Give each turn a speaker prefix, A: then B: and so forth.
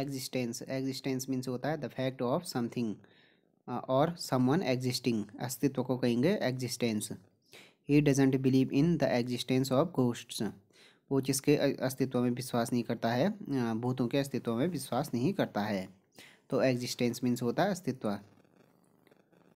A: existence existence means होता है the fact of something और समवन एग्जिस्टिंग अस्तित्व को कहेंगे existence he doesn't believe in the existence of ghost वो जिसके अस्तित्व में विश्वास नहीं करता है uh, भूतों के अस्तित्व में विश्वास नहीं करता है तो एग्जिस्टेंस मीन्स होता है अस्तित्व